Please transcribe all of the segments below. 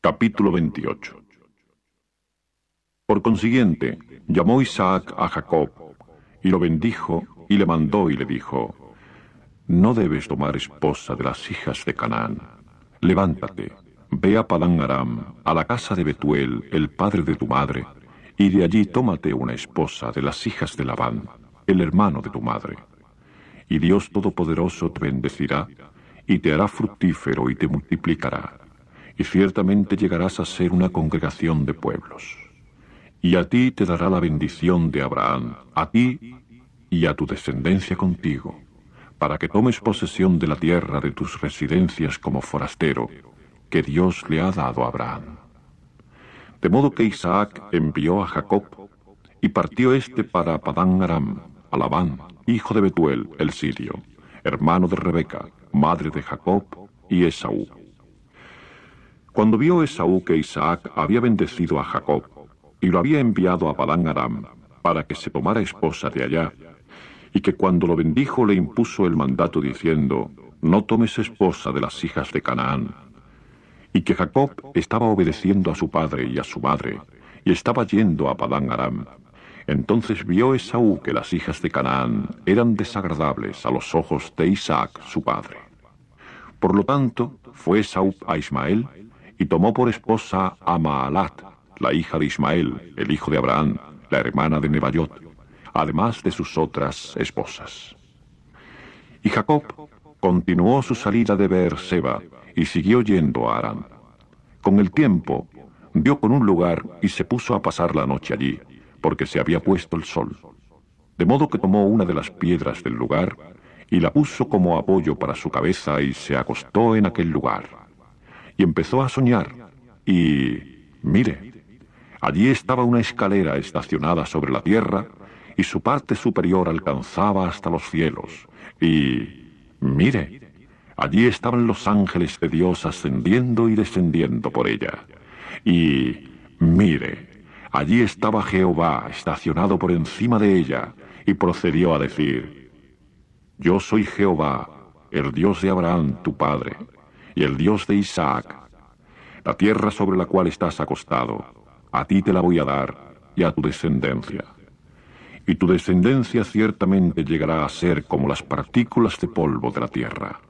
Capítulo 28 Por consiguiente, llamó Isaac a Jacob, y lo bendijo, y le mandó y le dijo, No debes tomar esposa de las hijas de Canaán. Levántate, ve a Padán Aram, a la casa de Betuel, el padre de tu madre, y de allí tómate una esposa de las hijas de Labán, el hermano de tu madre. Y Dios Todopoderoso te bendecirá, y te hará fructífero y te multiplicará y ciertamente llegarás a ser una congregación de pueblos. Y a ti te dará la bendición de Abraham, a ti y a tu descendencia contigo, para que tomes posesión de la tierra de tus residencias como forastero, que Dios le ha dado a Abraham. De modo que Isaac envió a Jacob, y partió éste para Padán Aram, a Labán, hijo de Betuel, el sirio, hermano de Rebeca, madre de Jacob y Esaú. Cuando vio Esaú que Isaac había bendecido a Jacob y lo había enviado a Padán Aram para que se tomara esposa de allá, y que cuando lo bendijo le impuso el mandato diciendo, no tomes esposa de las hijas de Canaán, y que Jacob estaba obedeciendo a su padre y a su madre, y estaba yendo a Padán Aram. Entonces vio Esaú que las hijas de Canaán eran desagradables a los ojos de Isaac su padre. Por lo tanto, fue Esaú a Ismael y tomó por esposa a Maalat, la hija de Ismael, el hijo de Abraham, la hermana de Nebayot, además de sus otras esposas. Y Jacob continuó su salida de Beerseba y siguió yendo a Aram. Con el tiempo, dio con un lugar y se puso a pasar la noche allí, porque se había puesto el sol. De modo que tomó una de las piedras del lugar y la puso como apoyo para su cabeza y se acostó en aquel lugar y empezó a soñar. Y, mire, allí estaba una escalera estacionada sobre la tierra y su parte superior alcanzaba hasta los cielos. Y, mire, allí estaban los ángeles de Dios ascendiendo y descendiendo por ella. Y, mire, allí estaba Jehová estacionado por encima de ella y procedió a decir, Yo soy Jehová, el Dios de Abraham, tu padre y el Dios de Isaac. La tierra sobre la cual estás acostado, a ti te la voy a dar y a tu descendencia. Y tu descendencia ciertamente llegará a ser como las partículas de polvo de la tierra,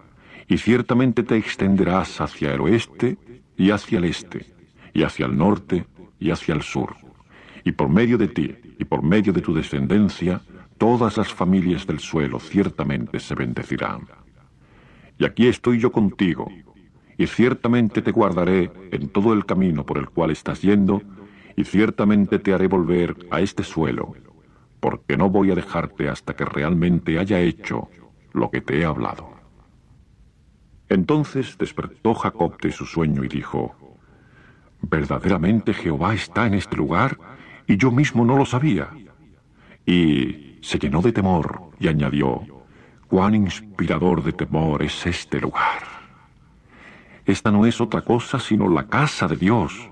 y ciertamente te extenderás hacia el oeste y hacia el este, y hacia el norte y hacia el sur. Y por medio de ti y por medio de tu descendencia, todas las familias del suelo ciertamente se bendecirán. Y aquí estoy yo contigo y ciertamente te guardaré en todo el camino por el cual estás yendo, y ciertamente te haré volver a este suelo, porque no voy a dejarte hasta que realmente haya hecho lo que te he hablado. Entonces despertó Jacob de su sueño y dijo, Verdaderamente Jehová está en este lugar, y yo mismo no lo sabía. Y se llenó de temor y añadió, Cuán inspirador de temor es este lugar. Esta no es otra cosa sino la casa de Dios,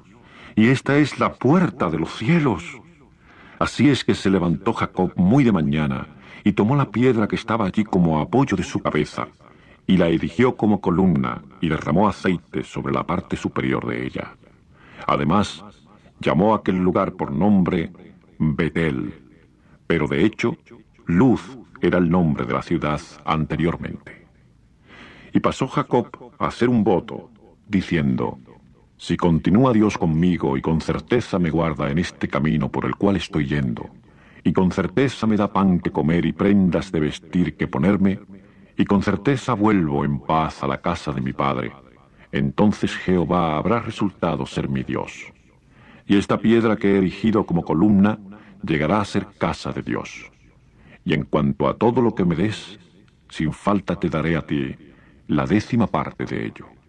y esta es la puerta de los cielos. Así es que se levantó Jacob muy de mañana, y tomó la piedra que estaba allí como apoyo de su cabeza, y la erigió como columna, y derramó aceite sobre la parte superior de ella. Además, llamó a aquel lugar por nombre Betel, pero de hecho, Luz era el nombre de la ciudad anteriormente. Y pasó Jacob a hacer un voto, diciendo, Si continúa Dios conmigo y con certeza me guarda en este camino por el cual estoy yendo, y con certeza me da pan que comer y prendas de vestir que ponerme, y con certeza vuelvo en paz a la casa de mi padre, entonces Jehová habrá resultado ser mi Dios. Y esta piedra que he erigido como columna llegará a ser casa de Dios. Y en cuanto a todo lo que me des, sin falta te daré a ti la décima parte de ello.